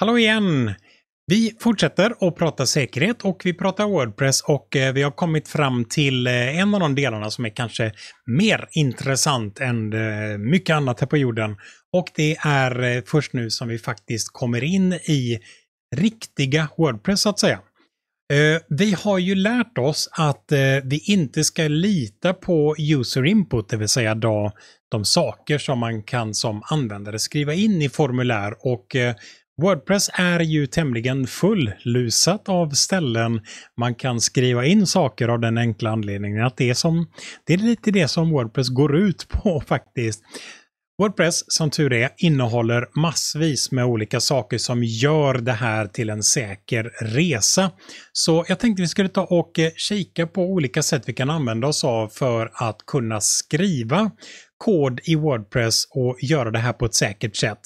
Hallå igen! Vi fortsätter att prata säkerhet och vi pratar Wordpress och eh, vi har kommit fram till eh, en av de delarna som är kanske mer intressant än eh, mycket annat här på jorden. Och det är först nu som vi faktiskt kommer in i riktiga Wordpress så att säga. Vi har ju lärt oss att vi inte ska lita på user input, det vill säga då de saker som man kan som användare skriva in i formulär och Wordpress är ju tämligen fulllusat av ställen man kan skriva in saker av den enkla anledningen att det är, som, det är lite det som Wordpress går ut på faktiskt. Wordpress, som tur är, innehåller massvis med olika saker som gör det här till en säker resa. Så jag tänkte vi skulle ta och eh, kika på olika sätt vi kan använda oss av för att kunna skriva kod i Wordpress och göra det här på ett säkert sätt.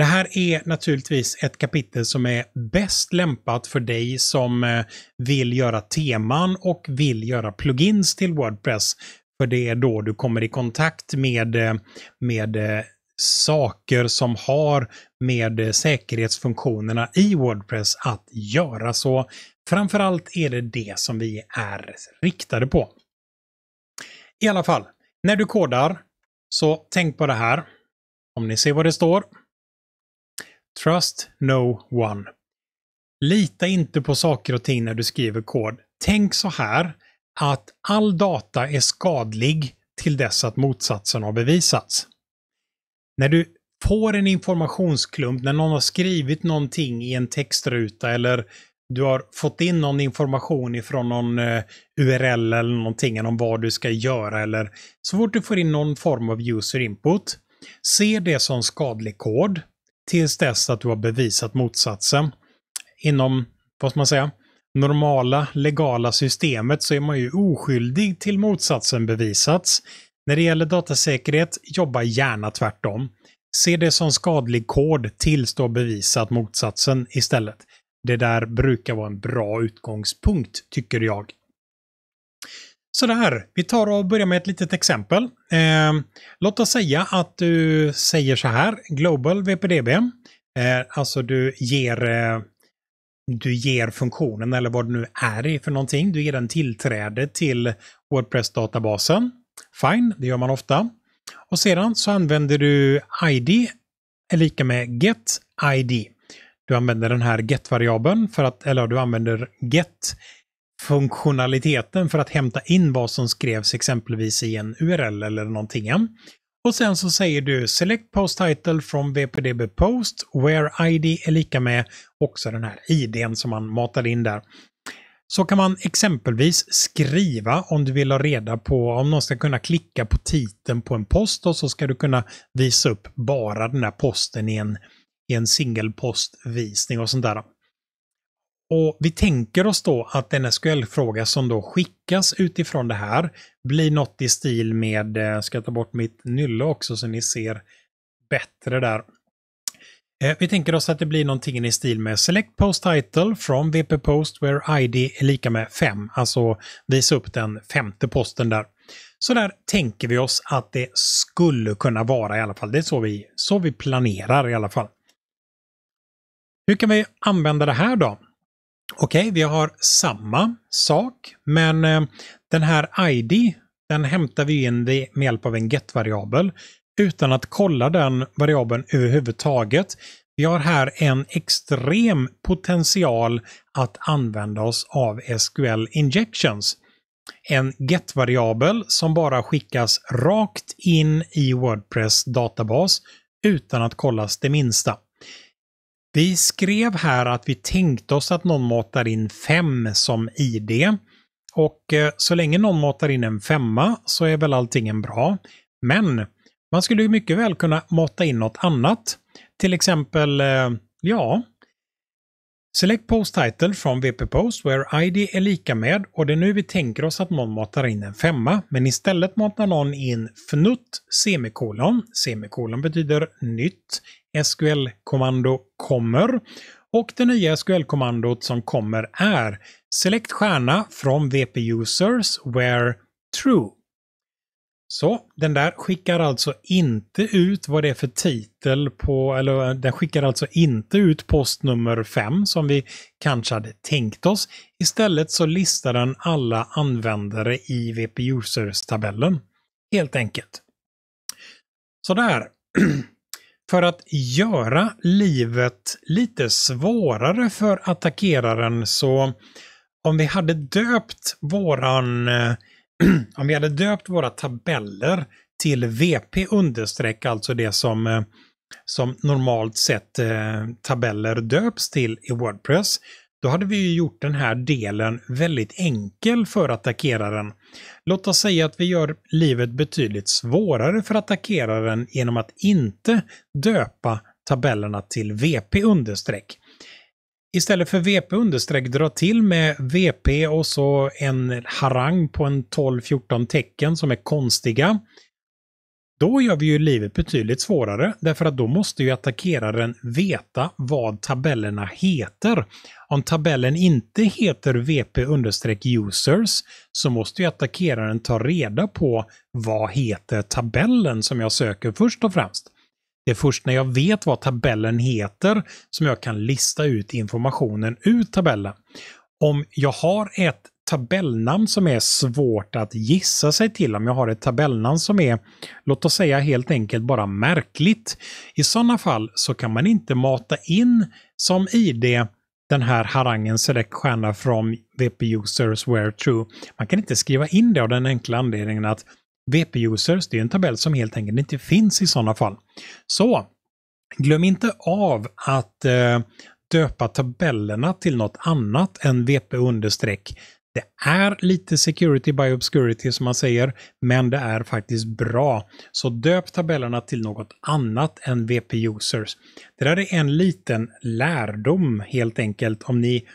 Det här är naturligtvis ett kapitel som är bäst lämpat för dig som eh, vill göra teman och vill göra plugins till Wordpress. För det är då du kommer i kontakt med, eh, med eh, saker som har med säkerhetsfunktionerna i Wordpress att göra. Så framförallt är det det som vi är riktade på. I alla fall, när du kodar så tänk på det här. Om ni ser vad det står Trust no one. Lita inte på saker och ting när du skriver kod. Tänk så här att all data är skadlig till dess att motsatsen har bevisats. När du får en informationsklump, när någon har skrivit någonting i en textruta eller du har fått in någon information ifrån någon eh, URL eller någonting om vad du ska göra eller så fort du får in någon form av user input, se det som skadlig kod tills dess att du har bevisat motsatsen. Inom, vad ska man säga, normala legala systemet så är man ju oskyldig till motsatsen bevisats. När det gäller datasäkerhet, jobba gärna tvärtom. Se det som skadlig kod tills du har bevisat motsatsen istället. Det där brukar vara en bra utgångspunkt, tycker jag. Sådär, vi tar och börjar med ett litet exempel. Eh, låt oss säga att du säger så här, Global VPDB. Eh, alltså du ger, eh, du ger funktionen, eller vad det nu är i för någonting, du ger den tillträde till Wordpress-databasen. Fine, det gör man ofta. Och sedan så använder du ID är lika med get ID. Du använder den här get-variabeln för att, eller du använder get funktionaliteten för att hämta in vad som skrevs exempelvis i en URL eller någonting. Och sen så säger du Select Post Title from VPDB Post, where ID är lika med också den här IDn som man matar in där. Så kan man exempelvis skriva om du vill ha reda på om någon ska kunna klicka på titeln på en post och så ska du kunna visa upp bara den här posten i en, i en singelpostvisning och sånt där. Och Vi tänker oss då att en SQL-fråga som då skickas utifrån det här blir något i stil med, eh, ska jag ta bort mitt nylle också så ni ser bättre där. Eh, vi tänker oss att det blir någonting i stil med Select Post Title from VP Post where ID är lika med 5, alltså visa upp den femte posten där. Så där tänker vi oss att det skulle kunna vara i alla fall. Det är så vi, så vi planerar i alla fall. Hur kan vi använda det här då? Okej, okay, vi har samma sak, men eh, den här ID, den hämtar vi in med hjälp av en get-variabel utan att kolla den variabeln överhuvudtaget. Vi har här en extrem potential att använda oss av SQL injections. En get-variabel som bara skickas rakt in i Wordpress databas utan att kollas det minsta. Vi skrev här att vi tänkte oss att någon matar in 5 som ID. Och eh, så länge någon matar in en femma så är väl allting en bra. Men man skulle mycket väl kunna mata in något annat. Till exempel, eh, ja, Select Post Title från VP Post where ID är lika med och det är nu vi tänker oss att någon matar in en femma. Men istället matar någon in fnutt semikolon. Semikolon betyder nytt. SQL-kommando kommer. Och det nya SQL-kommandot som kommer är Select stjärna från VP Users where true. Så den där skickar alltså inte ut vad det är för titel på, eller den skickar alltså inte ut postnummer 5 som vi kanske hade tänkt oss. Istället så listar den alla användare i VP Users-tabellen. Helt enkelt. Sådär. För att göra livet lite svårare för attackeraren så om vi hade döpt våran om vi hade döpt våra tabeller till VP understreck, alltså det som, eh, som normalt sett eh, tabeller döps till i Wordpress, då hade vi ju gjort den här delen väldigt enkel för attackeraren. Låt oss säga att vi gör livet betydligt svårare för attackeraren genom att inte döpa tabellerna till VP understreck. Istället för VP understreck dra till med VP och så en harang på en 12-14 tecken som är konstiga. Då gör vi ju livet betydligt svårare därför att då måste ju attackeraren veta vad tabellerna heter. Om tabellen inte heter VP-users så måste ju attackeraren ta reda på vad heter tabellen som jag söker först och främst. Det är först när jag vet vad tabellen heter som jag kan lista ut informationen ur tabellen. Om jag har ett tabellnamn som är svårt att gissa sig till, om jag har ett tabellnamn som är, låt oss säga helt enkelt bara märkligt, i sådana fall så kan man inte mata in som ID den här harangen Select stjärna från VP Users Where True. Man kan inte skriva in det av den enkla anledningen att VP Users, det är en tabell som helt enkelt inte finns i sådana fall. Så glöm inte av att eh, döpa tabellerna till något annat än VP understreck det är lite security by obscurity som man säger, men det är faktiskt bra. Så döp tabellerna till något annat än VP Users. Det där är en liten lärdom helt enkelt om ni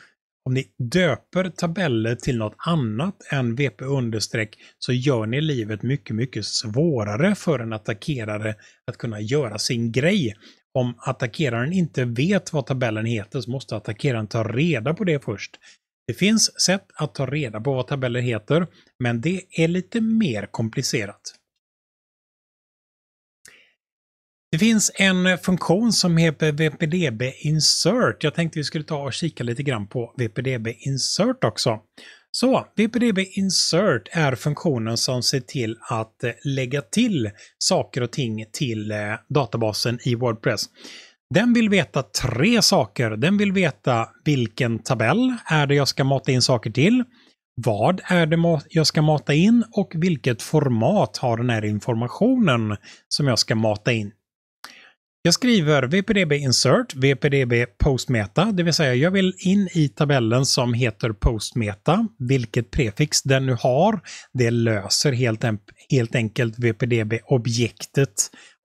om ni döper tabeller till något annat än VP understreck så gör ni livet mycket, mycket svårare för en attackerare att kunna göra sin grej. Om attackeraren inte vet vad tabellen heter så måste attackeraren ta reda på det först. Det finns sätt att ta reda på vad tabeller heter, men det är lite mer komplicerat. Det finns en funktion som heter VPDB Insert. Jag tänkte vi skulle ta och kika lite grann på VPDB Insert också. Så VPDB Insert är funktionen som ser till att eh, lägga till saker och ting till eh, databasen i Wordpress. Den vill veta tre saker. Den vill veta vilken tabell är det jag ska mata in saker till, vad är det jag ska mata in och vilket format har den här informationen som jag ska mata in. Jag skriver VPDB Insert, VPDB Postmeta, det vill säga jag vill in i tabellen som heter Postmeta. Vilket prefix den nu har, det löser helt, helt enkelt VPDB-objektet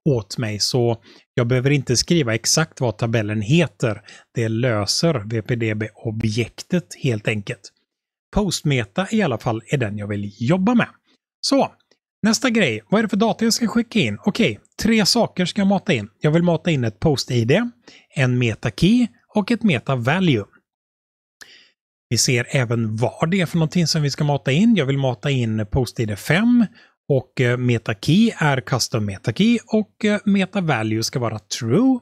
åt mig. Så jag behöver inte skriva exakt vad tabellen heter. Det löser VPDB-objektet helt enkelt. Postmeta i alla fall är den jag vill jobba med. Så, nästa grej. Vad är det för data jag ska skicka in? Okej, tre saker ska jag mata in. Jag vill mata in ett post-id, en meta-key och ett meta-value. Vi ser även vad det är för någonting som vi ska mata in. Jag vill mata in post-id 5 och eh, MetaKey är custom MetaKey och eh, MetaValue ska vara true.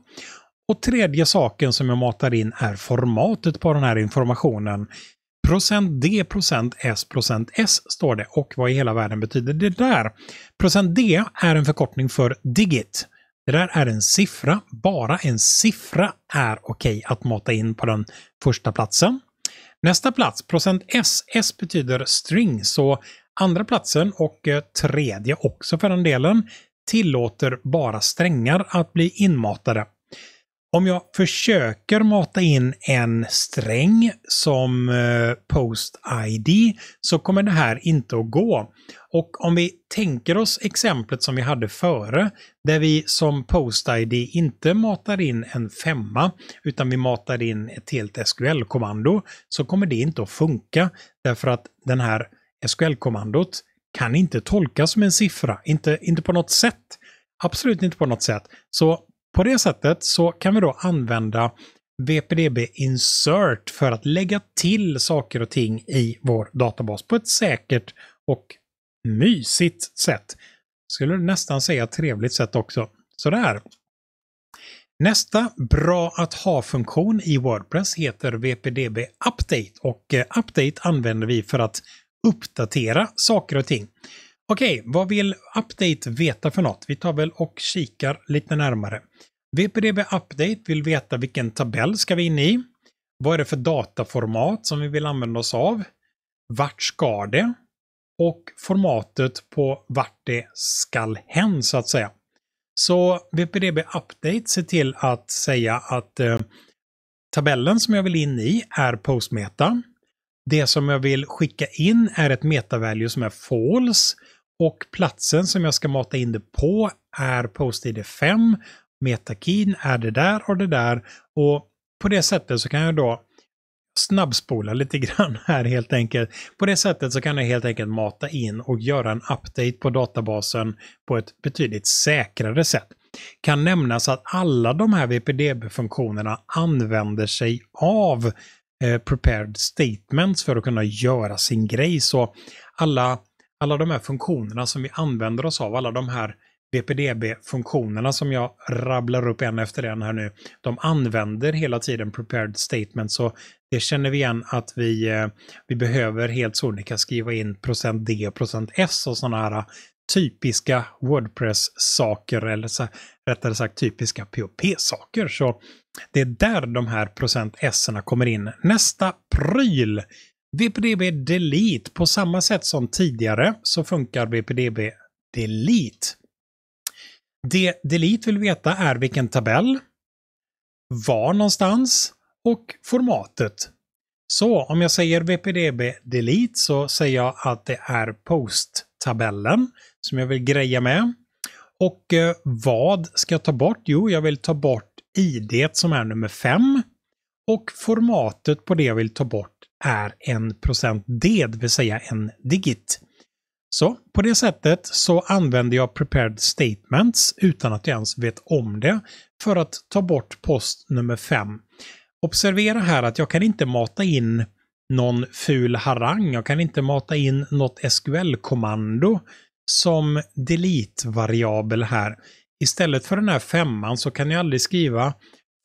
Och tredje saken som jag matar in är formatet på den här informationen. Procent D, procent S, procent S står det. Och vad i hela världen betyder det där? Procent D är en förkortning för digit. Det där är en siffra. Bara en siffra är okej okay att mata in på den första platsen. Nästa plats, procent S. S betyder string, så andra platsen och eh, tredje också för den delen tillåter bara strängar att bli inmatade om jag försöker mata in en sträng som eh, post-id så kommer det här inte att gå. Och om vi tänker oss exemplet som vi hade före, där vi som post-id inte matar in en femma, utan vi matar in ett helt SQL-kommando, så kommer det inte att funka. Därför att den här SQL-kommandot kan inte tolkas som en siffra, inte, inte på något sätt. Absolut inte på något sätt. Så på det sättet så kan vi då använda VPDB Insert för att lägga till saker och ting i vår databas på ett säkert och mysigt sätt. Skulle nästan säga trevligt sätt också. Sådär. Nästa bra att ha-funktion i Wordpress heter VPDB Update och eh, Update använder vi för att uppdatera saker och ting. Okej, vad vill Update veta för något? Vi tar väl och kikar lite närmare. VPDB Update vill veta vilken tabell ska vi in i? Vad är det för dataformat som vi vill använda oss av? Vart ska det? Och formatet på vart det skall hän så att säga. Så VPDB Update ser till att säga att eh, tabellen som jag vill in i är postmeta. Det som jag vill skicka in är ett metavalue som är false och platsen som jag ska mata in det på är postid 5. Metakin är det där och det där. Och på det sättet så kan jag då snabbspola lite grann här helt enkelt. På det sättet så kan jag helt enkelt mata in och göra en update på databasen på ett betydligt säkrare sätt. Kan nämnas att alla de här VPDB-funktionerna använder sig av eh, prepared statements för att kunna göra sin grej. Så alla alla de här funktionerna som vi använder oss av, alla de här BPDB-funktionerna som jag rabblar upp en efter en här nu, de använder hela tiden prepared statements så det känner vi igen att vi, eh, vi behöver helt sonika skriva in procent %D och procent %S och sådana här typiska Wordpress-saker eller så, rättare sagt typiska POP-saker. Så det är där de här procent S kommer in. Nästa pryl VPDB Delete, på samma sätt som tidigare så funkar VPDB Delete. Det Delete vill veta är vilken tabell, var någonstans och formatet. Så om jag säger VPDB Delete så säger jag att det är posttabellen som jag vill greja med. Och eh, vad ska jag ta bort? Jo, jag vill ta bort ID som är nummer 5 och formatet på det jag vill ta bort är en procent D, det vill säga en digit. Så på det sättet så använder jag prepared statements utan att jag ens vet om det för att ta bort post nummer 5. Observera här att jag kan inte mata in någon ful harang, jag kan inte mata in något SQL-kommando som delete-variabel här. Istället för den här femman så kan jag aldrig skriva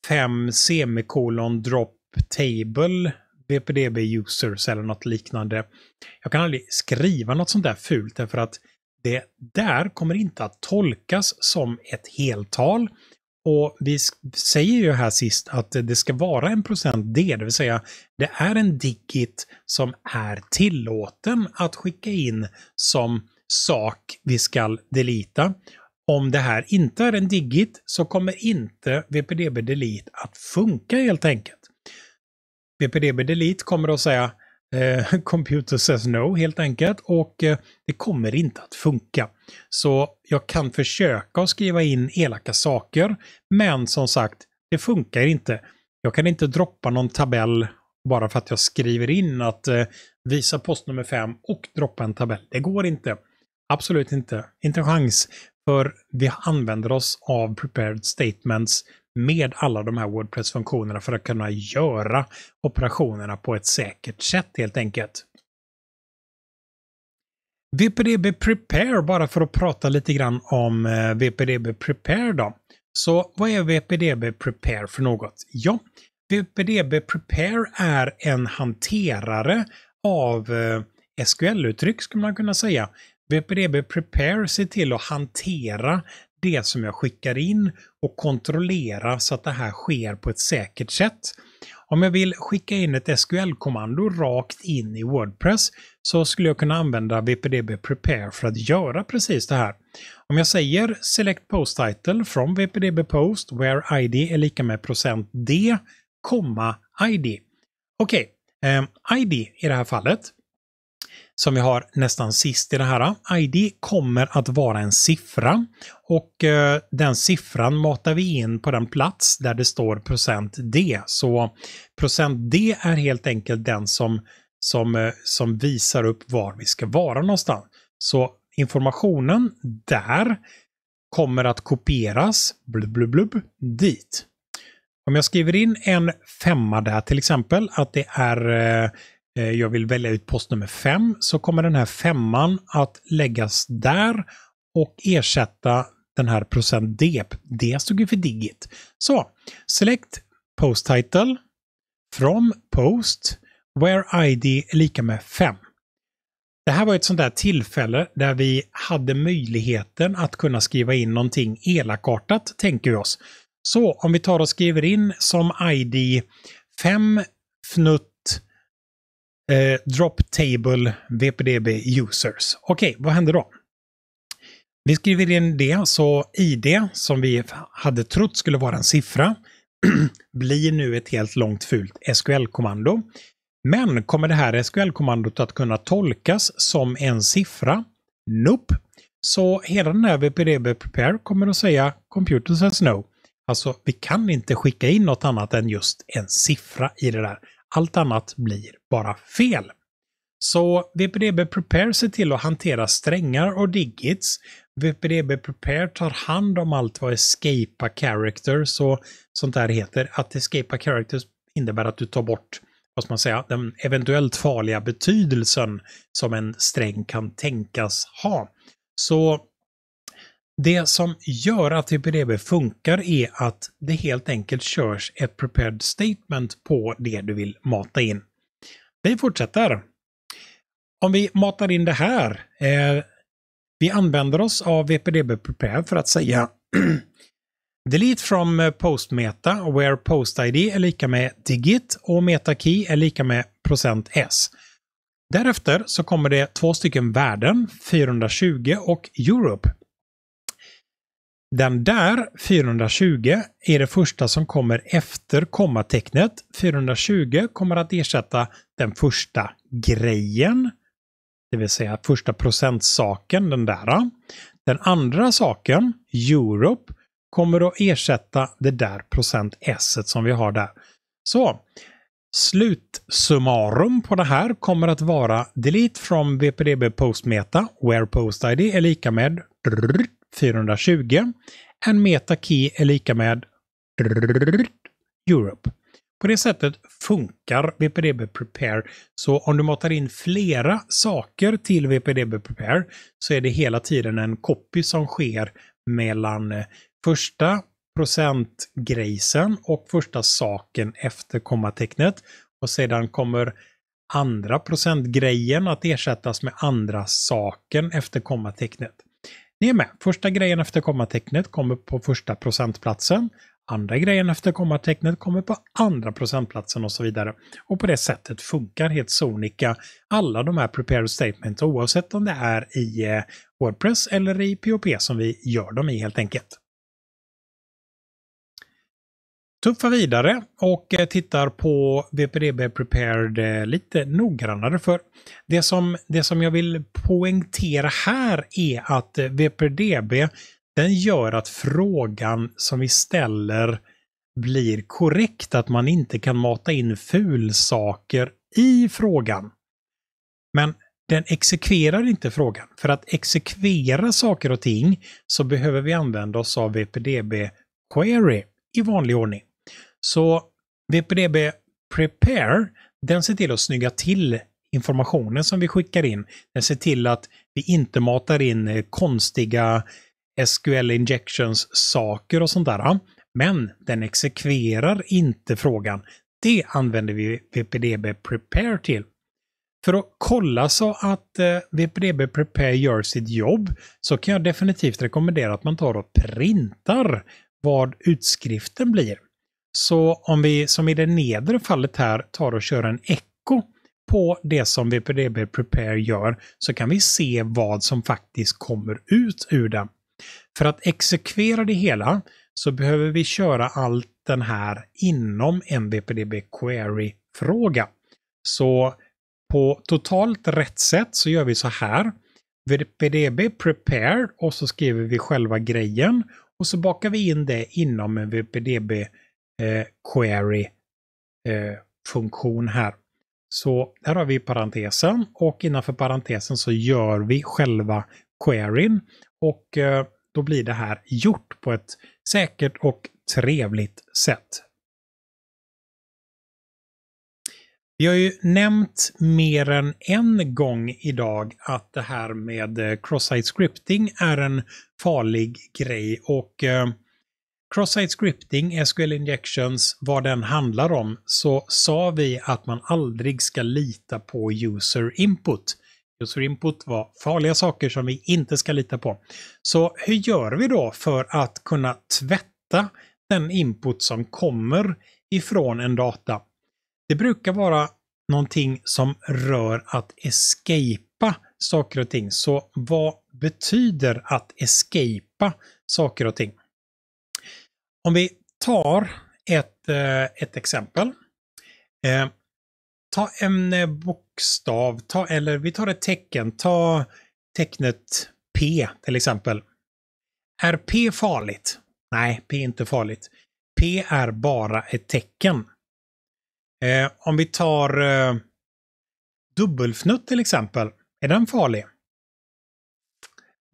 5 semikolon drop table VPDB users eller något liknande. Jag kan aldrig skriva något sånt där fult därför att det där kommer inte att tolkas som ett heltal. Och vi säger ju här sist att det ska vara en procent D, det vill säga det är en digit som är tillåten att skicka in som sak vi ska delita. Om det här inte är en digit så kommer inte VPDB Delete att funka helt enkelt. PPDB Delete kommer att säga eh, Computer says no helt enkelt och eh, det kommer inte att funka. Så jag kan försöka att skriva in elaka saker, men som sagt, det funkar inte. Jag kan inte droppa någon tabell bara för att jag skriver in att eh, visa postnummer 5 och droppa en tabell. Det går inte. Absolut inte. Inte en chans. För vi använder oss av prepared statements med alla de här Wordpress-funktionerna för att kunna göra operationerna på ett säkert sätt helt enkelt. VPDB Prepare, bara för att prata lite grann om eh, VPDB Prepare då. Så vad är VPDB Prepare för något? Ja, VPDB Prepare är en hanterare av eh, SQL-uttryck skulle man kunna säga. VPDB Prepare ser till att hantera det som jag skickar in och kontrollera så att det här sker på ett säkert sätt. Om jag vill skicka in ett SQL-kommando rakt in i Wordpress så skulle jag kunna använda WPDB Prepare för att göra precis det här. Om jag säger Select Post Title from WPDB Post where ID är lika med procent %D, ID. Okej, okay. eh, ID i det här fallet som vi har nästan sist i det här. ID kommer att vara en siffra och eh, den siffran matar vi in på den plats där det står procent %D. Så procent %D är helt enkelt den som, som, eh, som visar upp var vi ska vara någonstans. Så informationen där kommer att kopieras blub, blub, blub, dit. Om jag skriver in en femma där till exempel, att det är eh, Eh, jag vill välja ut postnummer 5 så kommer den här femman att läggas där och ersätta den här procent %d. Det stod ju för digit. Så, select post title from post where id är lika med 5. Det här var ett sånt där tillfälle där vi hade möjligheten att kunna skriva in någonting elakartat, tänker vi oss. Så om vi tar och skriver in som id 5 fnutt Eh, drop table VPDB users. Okej, okay, vad händer då? Vi skriver in det, så ID som vi hade trott skulle vara en siffra blir nu ett helt långt fult SQL-kommando. Men kommer det här SQL-kommandot att kunna tolkas som en siffra? Nope. Så hela den här VPDB Prepare kommer att säga Computer says no. Alltså, vi kan inte skicka in något annat än just en siffra i det där. Allt annat blir bara fel. Så VPDB Prepare ser till att hantera strängar och digits. VPDB Prepare tar hand om allt vad escapa characters och sånt där heter. Att escapa characters innebär att du tar bort vad ska man säga, den eventuellt farliga betydelsen som en sträng kan tänkas ha. Så det som gör att TPDB funkar är att det helt enkelt körs ett prepared statement på det du vill mata in. Vi fortsätter. Om vi matar in det här. Eh, vi använder oss av VPDB prepare för att säga Delete from eh, postmeta where post-id är lika med digit och metakey är lika med procent %s. Därefter så kommer det två stycken värden, 420 och Europe. Den där 420 är det första som kommer efter kommatecknet. 420 kommer att ersätta den första grejen, det vill säga första procentsaken, den där. Den andra saken, Europe, kommer att ersätta det där procent s som vi har där. Så Slutsummarum på det här kommer att vara delete from WPDB postmeta where postid är lika med 420. En Meta Key är lika med Europe. På det sättet funkar WPDB Prepare. Så om du matar in flera saker till WPDB Prepare så är det hela tiden en copy som sker mellan eh, första procentgrejsen och första saken efter kommatecknet. Och sedan kommer andra procentgrejen att ersättas med andra saken efter kommatecknet. Ni är med. Första grejen efter kommatecknet kommer på första procentplatsen. Andra grejen efter kommatecknet kommer på andra procentplatsen och så vidare. Och på det sättet funkar helt sonika alla de här prepared statements oavsett om det är i eh, Wordpress eller i POP som vi gör dem i helt enkelt tuffar vidare och eh, tittar på VPDB Prepared eh, lite noggrannare. För det som, det som jag vill poängtera här är att eh, VPDB den gör att frågan som vi ställer blir korrekt, att man inte kan mata in fulsaker i frågan. Men den exekverar inte frågan. För att exekvera saker och ting så behöver vi använda oss av VPDB Query i vanlig ordning. Så VPDB Prepare, den ser till att snygga till informationen som vi skickar in. Den ser till att vi inte matar in eh, konstiga SQL injections saker och sånt där. Men den exekverar inte frågan. Det använder vi VPDB Prepare till. För att kolla så att eh, VPDB Prepare gör sitt jobb så kan jag definitivt rekommendera att man tar och printar vad utskriften blir. Så om vi, som i det nedre fallet här, tar och kör en echo på det som VPDB Prepare gör så kan vi se vad som faktiskt kommer ut ur den. För att exekvera det hela så behöver vi köra allt den här inom en VPDB Query-fråga. Så på totalt rätt sätt så gör vi så här. VPDB Prepare och så skriver vi själva grejen och så bakar vi in det inom en VPDB eh, query eh, funktion här. Så här har vi parentesen och innanför parentesen så gör vi själva queryn. Och eh, då blir det här gjort på ett säkert och trevligt sätt. Vi har ju nämnt mer än en gång idag att det här med eh, cross-site scripting är en farlig grej och eh, Cross-site scripting, SQL injections, vad den handlar om, så sa vi att man aldrig ska lita på user input. User input var farliga saker som vi inte ska lita på. Så hur gör vi då för att kunna tvätta den input som kommer ifrån en data? Det brukar vara någonting som rör att escapa saker och ting. Så vad betyder att escapa saker och ting? Om vi tar ett, eh, ett exempel. Eh, ta en eh, bokstav, ta, eller vi tar ett tecken, ta tecknet P till exempel. Är P farligt? Nej, P är inte farligt. P är bara ett tecken. Eh, om vi tar eh, dubbelfnutt till exempel, är den farlig?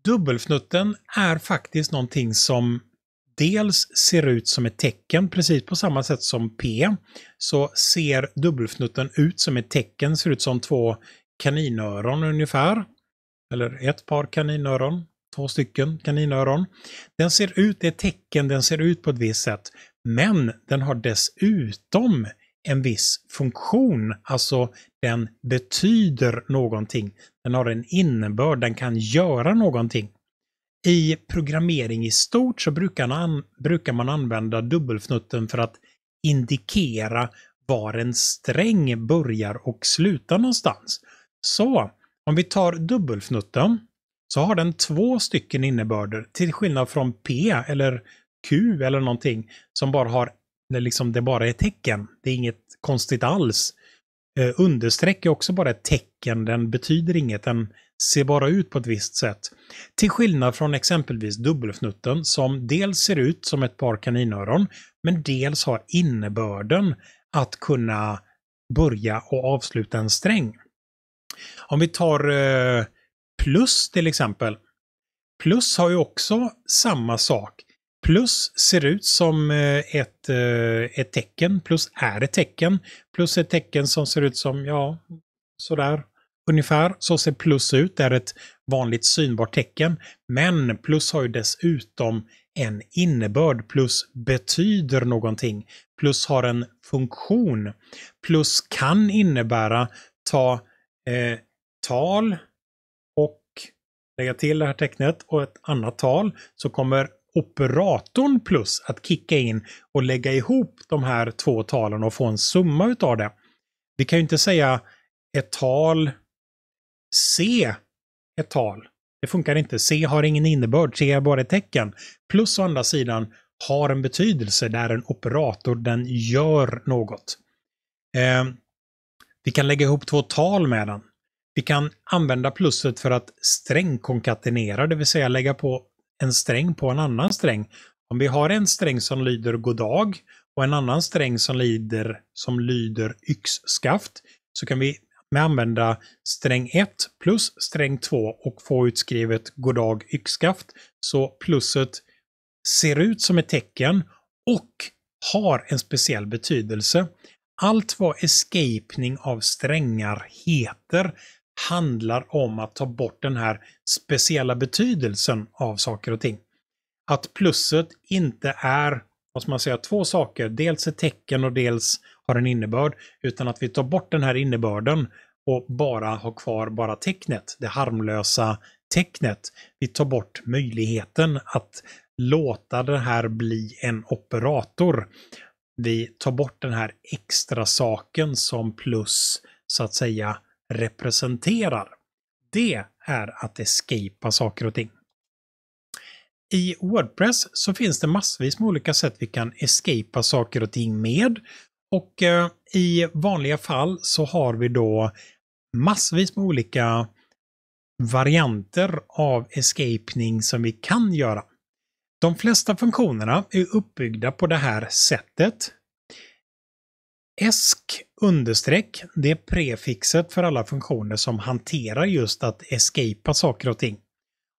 Dubbelfnutten är faktiskt någonting som dels ser ut som ett tecken, precis på samma sätt som P, så ser dubbelfnutten ut som ett tecken, ser ut som två kaninöron ungefär. Eller ett par kaninöron, två stycken kaninöron. Den ser ut, det är ett tecken, den ser ut på ett visst sätt. Men den har dessutom en viss funktion, alltså den betyder någonting. Den har en innebörd, den kan göra någonting i programmering i stort så brukar man, brukar man använda dubbelfnutten för att indikera var en sträng börjar och slutar någonstans. Så om vi tar dubbelfnutten så har den två stycken innebörder till skillnad från P eller Q eller någonting som bara har, liksom det bara är tecken. Det är inget konstigt alls. Eh, understreck är också bara ett tecken, den betyder inget. Den, ser bara ut på ett visst sätt. Till skillnad från exempelvis dubbelfnutten som dels ser ut som ett par kaninöron men dels har innebörden att kunna börja och avsluta en sträng. Om vi tar eh, plus till exempel. Plus har ju också samma sak. Plus ser ut som eh, ett, eh, ett tecken, plus är ett tecken, plus ett tecken som ser ut som, ja, sådär ungefär så ser plus ut. Det är ett vanligt synbart tecken. Men plus har ju dessutom en innebörd. Plus betyder någonting. Plus har en funktion. Plus kan innebära ta eh, tal och lägga till det här tecknet och ett annat tal så kommer operatorn plus att kicka in och lägga ihop de här två talen och få en summa utav det. Vi kan ju inte säga ett tal C ett tal. Det funkar inte. C har ingen innebörd, C är bara ett tecken. Plus å andra sidan har en betydelse, där en operator, den gör något. Eh, vi kan lägga ihop två tal med den. Vi kan använda plusset för att strängkonkatenera, det vill säga lägga på en sträng på en annan sträng. Om vi har en sträng som lyder goddag och en annan sträng som lyder, som lyder yxskaft så kan vi med använda sträng 1 plus sträng 2 och få utskrivet goddag yxskaft. Så plusset ser ut som ett tecken och har en speciell betydelse. Allt vad escapening av strängar heter handlar om att ta bort den här speciella betydelsen av saker och ting. Att plusset inte är måste man säga två saker. Dels ett tecken och dels har en innebörd. Utan att vi tar bort den här innebörden och bara har kvar bara tecknet, det harmlösa tecknet. Vi tar bort möjligheten att låta det här bli en operator. Vi tar bort den här extra saken som plus så att säga representerar. Det är att escapa saker och ting i Wordpress så finns det massvis med olika sätt vi kan escapa saker och ting med. Och eh, i vanliga fall så har vi då massvis med olika varianter av escaping som vi kan göra. De flesta funktionerna är uppbyggda på det här sättet. ESC understreck, det är prefixet för alla funktioner som hanterar just att escapa saker och ting.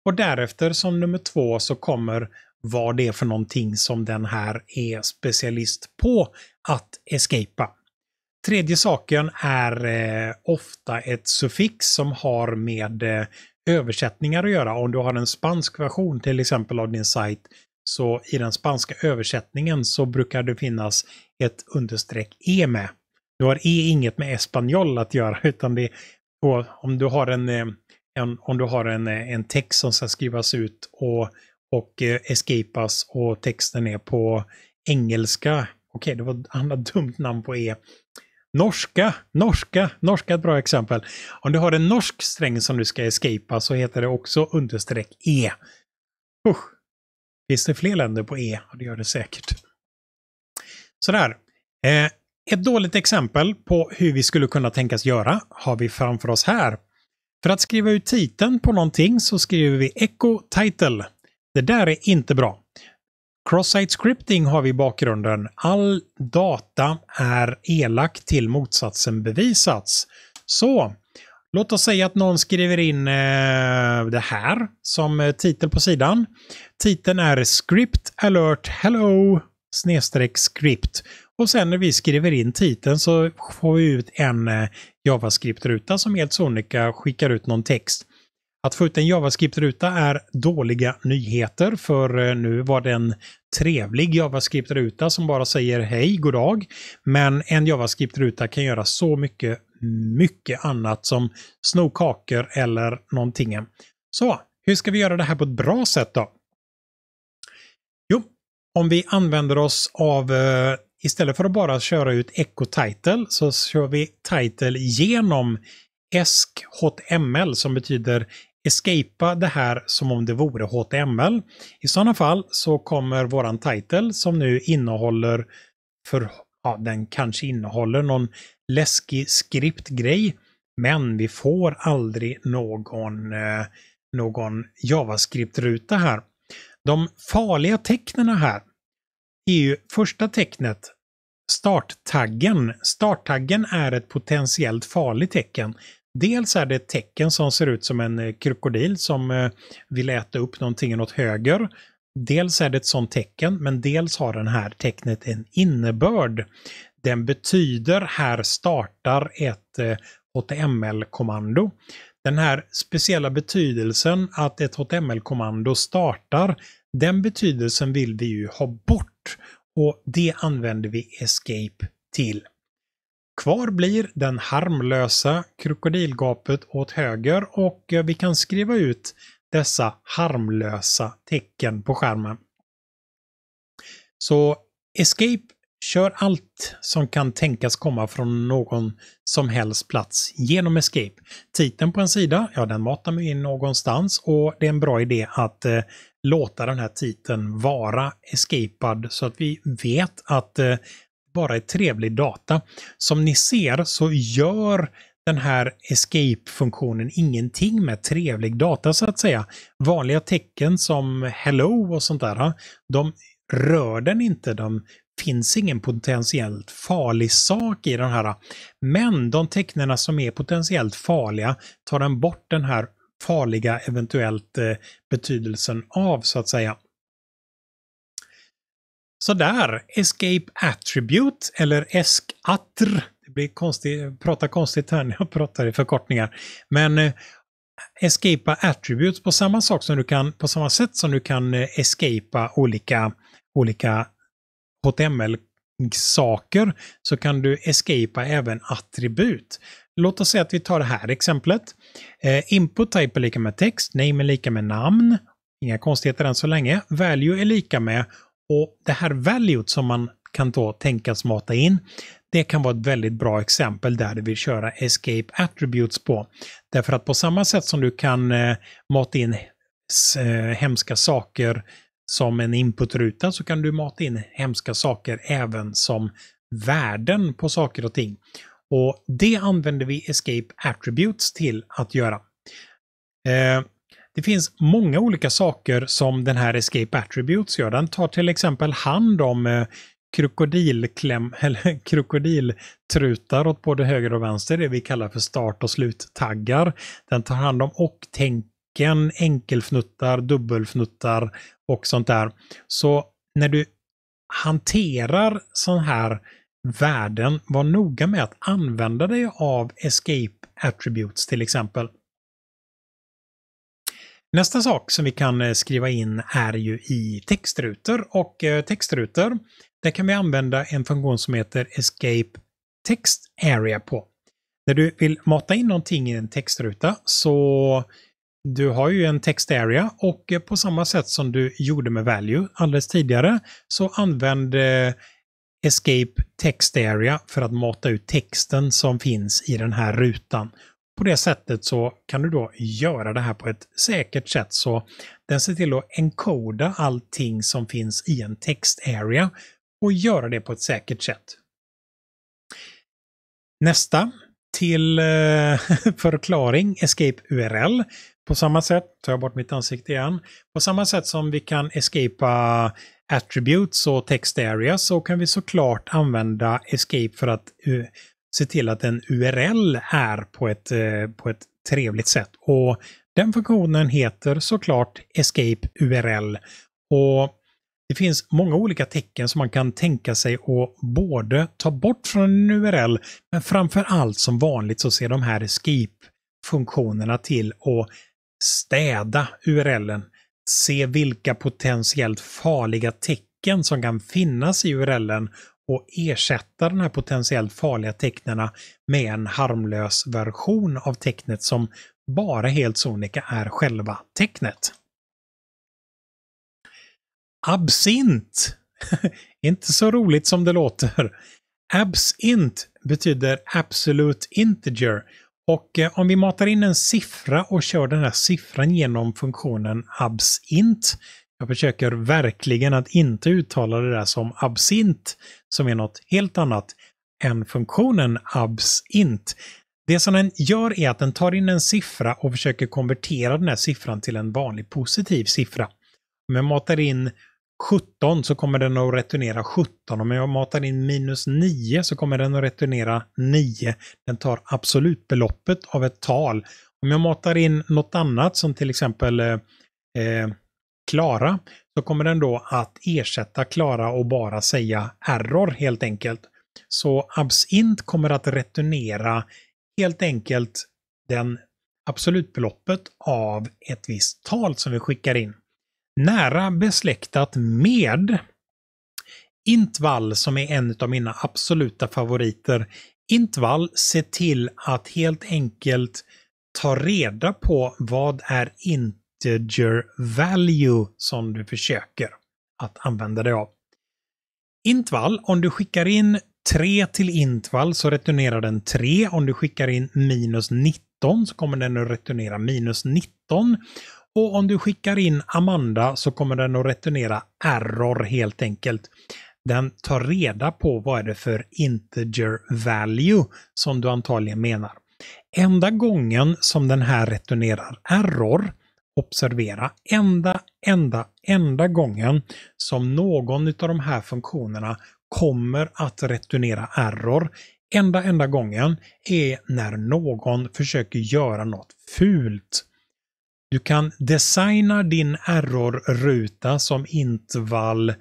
Och därefter som nummer två så kommer vad det är för någonting som den här är specialist på att escapa. Tredje saken är eh, ofta ett suffix som har med eh, översättningar att göra. Om du har en spansk version till exempel av din sajt så i den spanska översättningen så brukar det finnas ett understreck E med. Du har E inget med espanjol att göra utan det och om du har en eh, än om du har en, eh, en text som ska skrivas ut och, och eh, escapas och texten är på engelska. Okej, det var ett annat dumt namn på E. Norska, norska, norska är ett bra exempel. Om du har en norsk sträng som du ska escapa så heter det också understreck E. Usch. Finns det fler länder på E? Det gör det säkert. Sådär. Eh, ett dåligt exempel på hur vi skulle kunna tänkas göra har vi framför oss här. För att skriva ut titeln på någonting så skriver vi echo title. Det där är inte bra. Cross-site scripting har vi i bakgrunden. All data är elak till motsatsen bevisats. Så låt oss säga att någon skriver in eh, det här som eh, titel på sidan. Titeln är script alert hello snedstreck script. Och sen när vi skriver in titeln så får vi ut en eh, JavaScript-ruta som helt sonika skickar ut någon text. Att få ut en JavaScript-ruta är dåliga nyheter för eh, nu var det en trevlig JavaScript-ruta som bara säger hej, god dag. Men en JavaScript-ruta kan göra så mycket, mycket annat som sno kakor eller någonting. Så hur ska vi göra det här på ett bra sätt då? om vi använder oss av, eh, istället för att bara köra ut Echo Title, så kör vi Title genom ESC HTML som betyder escapa det här som om det vore HTML. I sådana fall så kommer våran title som nu innehåller, för ja, den kanske innehåller någon läskig skriptgrej, men vi får aldrig någon, eh, någon JavaScript-ruta här. De farliga tecknen här är ju första tecknet starttaggen. Starttaggen är ett potentiellt farligt tecken. Dels är det ett tecken som ser ut som en eh, krokodil som eh, vill äta upp någonting åt höger. Dels är det ett sådant tecken, men dels har den här tecknet en innebörd. Den betyder här startar ett HTML-kommando. Eh, den här speciella betydelsen att ett HTML-kommando startar, den betydelsen vill vi ju ha bort och det använder vi escape till. Kvar blir den harmlösa krokodilgapet åt höger och eh, vi kan skriva ut dessa harmlösa tecken på skärmen. Så escape Kör allt som kan tänkas komma från någon som helst plats genom Escape. Titeln på en sida, ja den matar mig in någonstans och det är en bra idé att eh, låta den här titeln vara escapad så att vi vet att eh, bara är trevlig data. Som ni ser så gör den här escape-funktionen ingenting med trevlig data så att säga. Vanliga tecken som hello och sånt där, de rör den inte, de finns ingen potentiellt farlig sak i den här. Men de tecknena som är potentiellt farliga tar den bort den här farliga eventuellt eh, betydelsen av så att säga. Sådär, Escape Attribute eller esk attr Det blir konstigt, prata konstigt här när jag pratar i förkortningar. Men eh, escapa attributes på samma, sak som du kan, på samma sätt som du kan eh, escapa olika, olika HTML-saker så kan du escapa även attribut. Låt oss säga att vi tar det här exemplet. Eh, input type är lika med text, name är lika med namn. Inga konstigheter än så länge. Value är lika med och det här valuet som man kan då tänkas mata in, det kan vara ett väldigt bra exempel där du vill köra escape attributes på. Därför att på samma sätt som du kan eh, mata in eh, hemska saker som en inputruta så kan du mata in hemska saker även som värden på saker och ting. Och det använder vi Escape Attributes till att göra. Eh, det finns många olika saker som den här Escape Attributes gör. Den tar till exempel hand om eh, krokodilkläm, eller krokodiltrutar åt både höger och vänster, det vi kallar för start och sluttaggar. Den tar hand om och-tänken, enkelfnuttar, dubbelfnuttar och sånt där. Så när du hanterar sådana här värden, var noga med att använda dig av escape attributes till exempel. Nästa sak som vi kan eh, skriva in är ju i textrutor och eh, textrutor, där kan vi använda en funktion som heter escape text area på. När du vill mata in någonting i en textruta så du har ju en text area och på samma sätt som du gjorde med value alldeles tidigare så använd eh, escape text area för att mata ut texten som finns i den här rutan. På det sättet så kan du då göra det här på ett säkert sätt så den ser till att encoda allting som finns i en text area och göra det på ett säkert sätt. Nästa till eh, förklaring, escape URL. På samma sätt, tar jag bort mitt ansikte igen, på samma sätt som vi kan escapa attributes och text areas så kan vi såklart använda escape för att eh, se till att en URL är på ett, eh, på ett trevligt sätt. Och den funktionen heter såklart escape URL. Och det finns många olika tecken som man kan tänka sig att både ta bort från en URL, men framför allt som vanligt så ser de här escape-funktionerna till att städa URLen. Se vilka potentiellt farliga tecken som kan finnas i URLen och ersätta de här potentiellt farliga tecknena med en harmlös version av tecknet som bara helt sonika är själva tecknet. Absint! Inte så roligt som det låter. Absint betyder absolute integer. Och eh, om vi matar in en siffra och kör den här siffran genom funktionen absint. Jag försöker verkligen att inte uttala det där som absint, som är något helt annat än funktionen absint. Det som den gör är att den tar in en siffra och försöker konvertera den här siffran till en vanlig positiv siffra. Om jag matar in 17 så kommer den att returnera 17. Om jag matar in minus 9 så kommer den att returnera 9. Den tar absolutbeloppet av ett tal. Om jag matar in något annat som till exempel eh, eh, Klara så kommer den då att ersätta Klara och bara säga error helt enkelt. Så absint kommer att returnera helt enkelt den absolutbeloppet av ett visst tal som vi skickar in nära besläktat med intvall som är en av mina absoluta favoriter. Intvall, ser till att helt enkelt ta reda på vad är integer value som du försöker att använda dig av. Intvall, om du skickar in 3 till intvall så returnerar den 3. Om du skickar in minus 19 så kommer den att returnera minus 19. Och om du skickar in Amanda så kommer den att returnera error helt enkelt. Den tar reda på vad är det för integer value som du antagligen menar. Enda gången som den här returnerar error, observera, enda, enda, enda gången som någon av de här funktionerna kommer att returnera error, enda, enda gången är när någon försöker göra något fult du kan designa din error-ruta som intervall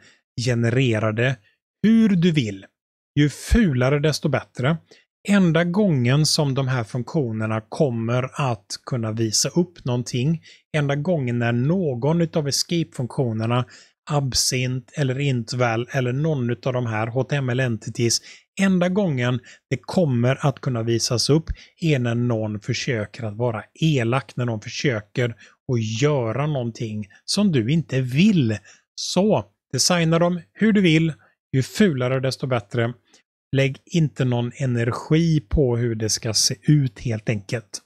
genererade hur du vill. Ju fulare desto bättre. Enda gången som de här funktionerna kommer att kunna visa upp någonting, enda gången när någon av escape-funktionerna absint eller intval eller någon av de här HTML entities enda gången det kommer att kunna visas upp är när någon försöker att vara elak, när någon försöker att göra någonting som du inte vill. Så designa dem hur du vill, ju fulare desto bättre. Lägg inte någon energi på hur det ska se ut helt enkelt.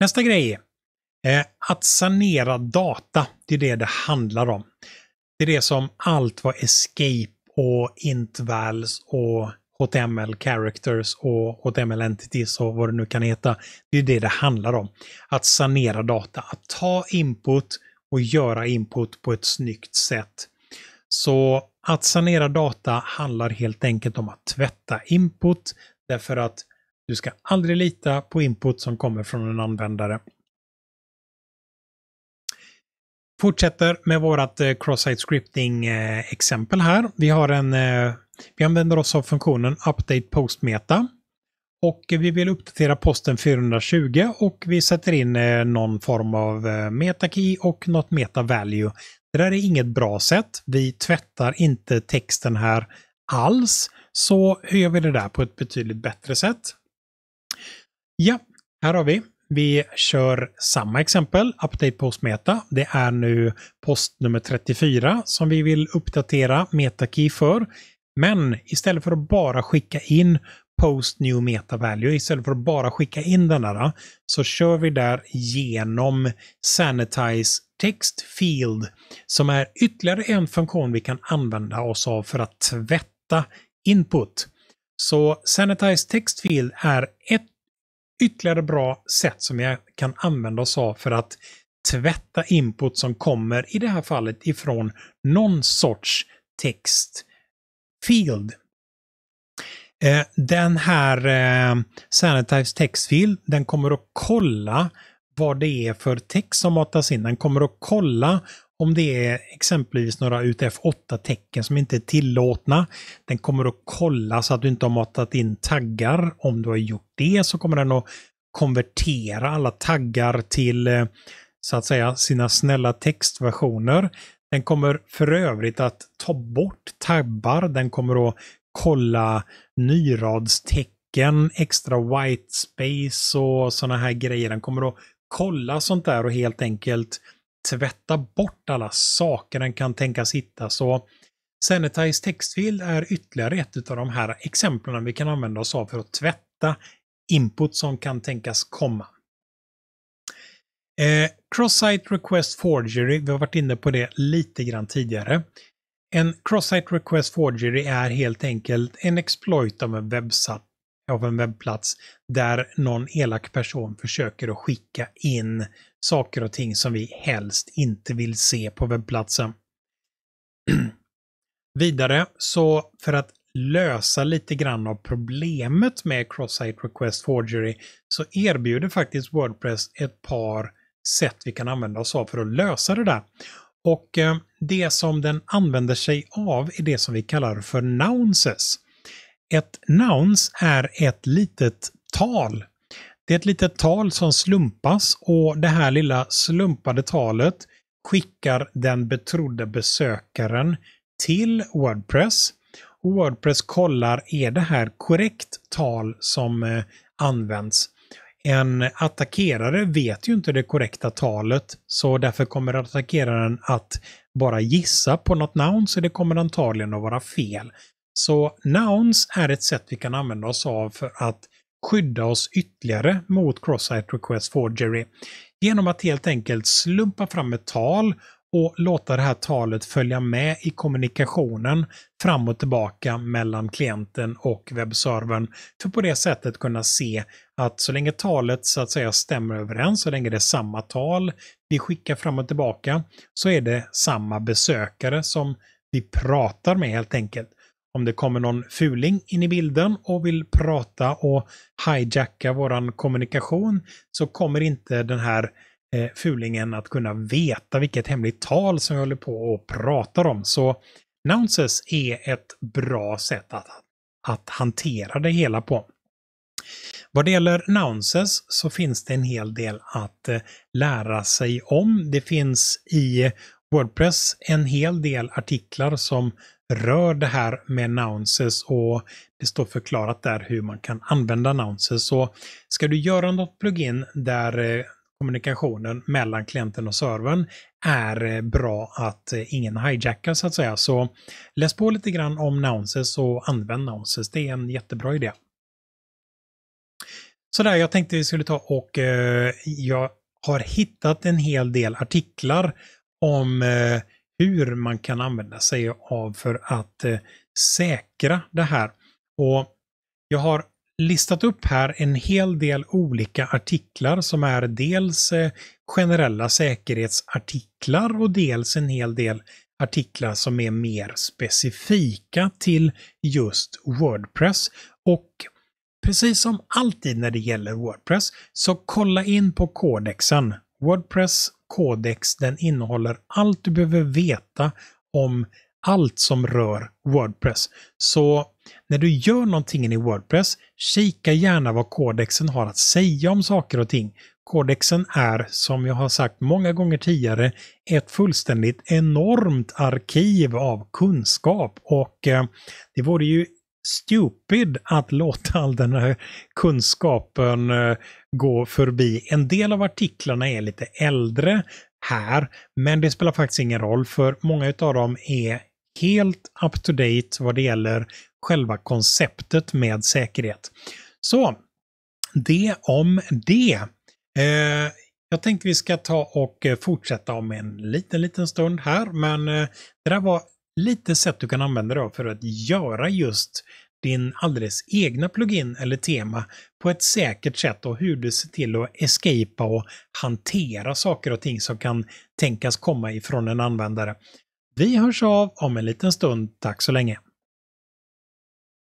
Nästa grej är eh, att sanera data. Det är det det handlar om. Det är det som allt vad escape och intvals och HTML characters och HTML entities och vad det nu kan heta. Det är det det handlar om. Att sanera data, att ta input och göra input på ett snyggt sätt. Så att sanera data handlar helt enkelt om att tvätta input därför att du ska aldrig lita på input som kommer från en användare. fortsätter med vårt eh, cross-site scripting-exempel eh, här. Vi, har en, eh, vi använder oss av funktionen update post meta. Och vi vill uppdatera posten 420 och vi sätter in någon form av meta-key och något meta-value. Det där är inget bra sätt. Vi tvättar inte texten här alls. Så hur gör vi det där på ett betydligt bättre sätt. Ja, här har vi vi kör samma exempel, Update Post Meta. Det är nu post nummer 34 som vi vill uppdatera MetaKey för. Men istället för att bara skicka in Post New Meta Value, istället för att bara skicka in den där, så kör vi där genom Sanitize Text Field som är ytterligare en funktion vi kan använda oss av för att tvätta input. Så Sanitize Text Field är ett ytterligare bra sätt som jag kan använda oss av för att tvätta input som kommer, i det här fallet ifrån någon sorts text field. Eh, den här eh, Text Field, den kommer att kolla vad det är för text som matas in. Den kommer att kolla om det är exempelvis några UTF-8-tecken som inte är tillåtna. Den kommer att kolla så att du inte har matat in taggar. Om du har gjort det så kommer den att konvertera alla taggar till eh, så att säga sina snälla textversioner. Den kommer för övrigt att ta bort tabbar. Den kommer att kolla nyradstecken, extra white space och sådana här grejer. Den kommer att kolla sånt där och helt enkelt tvätta bort alla saker den kan tänkas hitta. Så Sanitize textfil är ytterligare ett av de här exemplen vi kan använda oss av för att tvätta input som kan tänkas komma. Eh, cross-site request forgery, vi har varit inne på det lite grann tidigare. En cross-site request forgery är helt enkelt en exploit av en webbsat av en webbplats där någon elak person försöker att skicka in saker och ting som vi helst inte vill se på webbplatsen. Vidare så för att lösa lite grann av problemet med cross-site request forgery så erbjuder faktiskt Wordpress ett par sätt vi kan använda oss av för att lösa det där. Och eh, det som den använder sig av är det som vi kallar för nounces. Ett nouns är ett litet tal. Det är ett litet tal som slumpas och det här lilla slumpade talet skickar den betrodde besökaren till Wordpress. Wordpress kollar, är det här korrekt tal som eh, används? En attackerare vet ju inte det korrekta talet, så därför kommer attackeraren att bara gissa på något namn, så det kommer antagligen att vara fel. Så nouns är ett sätt vi kan använda oss av för att skydda oss ytterligare mot cross-site request forgery genom att helt enkelt slumpa fram ett tal och låta det här talet följa med i kommunikationen fram och tillbaka mellan klienten och webbservern. För på det sättet kunna se att så länge talet så att säga stämmer överens, så länge det är samma tal vi skickar fram och tillbaka, så är det samma besökare som vi pratar med helt enkelt om det kommer någon fuling in i bilden och vill prata och hijacka våran kommunikation så kommer inte den här eh, fulingen att kunna veta vilket hemligt tal som jag håller på och pratar om. Så Nounces är ett bra sätt att, att hantera det hela på. Vad det gäller Nounces så finns det en hel del att eh, lära sig om. Det finns i Wordpress en hel del artiklar som rör det här med Nounces och det står förklarat där hur man kan använda Nounces. Så ska du göra något plugin där eh, kommunikationen mellan klienten och servern är eh, bra att eh, ingen hijackar så att säga. Så läs på lite grann om Nounces och använd Nounces. Det är en jättebra idé. Sådär, jag tänkte vi skulle ta och eh, jag har hittat en hel del artiklar om eh, hur man kan använda sig av för att eh, säkra det här. Och jag har listat upp här en hel del olika artiklar som är dels eh, generella säkerhetsartiklar och dels en hel del artiklar som är mer specifika till just Wordpress. Och precis som alltid när det gäller Wordpress så kolla in på kodexen. Wordpress kodex den innehåller allt du behöver veta om allt som rör Wordpress. Så när du gör någonting i Wordpress, kika gärna vad kodexen har att säga om saker och ting. Kodexen är, som jag har sagt många gånger tidigare, ett fullständigt enormt arkiv av kunskap och eh, det vore ju stupid att låta all den här kunskapen eh, gå förbi. En del av artiklarna är lite äldre här, men det spelar faktiskt ingen roll för många av dem är helt up to date vad det gäller själva konceptet med säkerhet. Så, det om det. Eh, jag tänkte vi ska ta och eh, fortsätta om en liten, liten stund här, men det där var lite sätt du kan använda dig av för att göra just din alldeles egna plugin eller tema på ett säkert sätt och hur du ser till att escapa och hantera saker och ting som kan tänkas komma ifrån en användare. Vi hörs av om en liten stund. Tack så länge!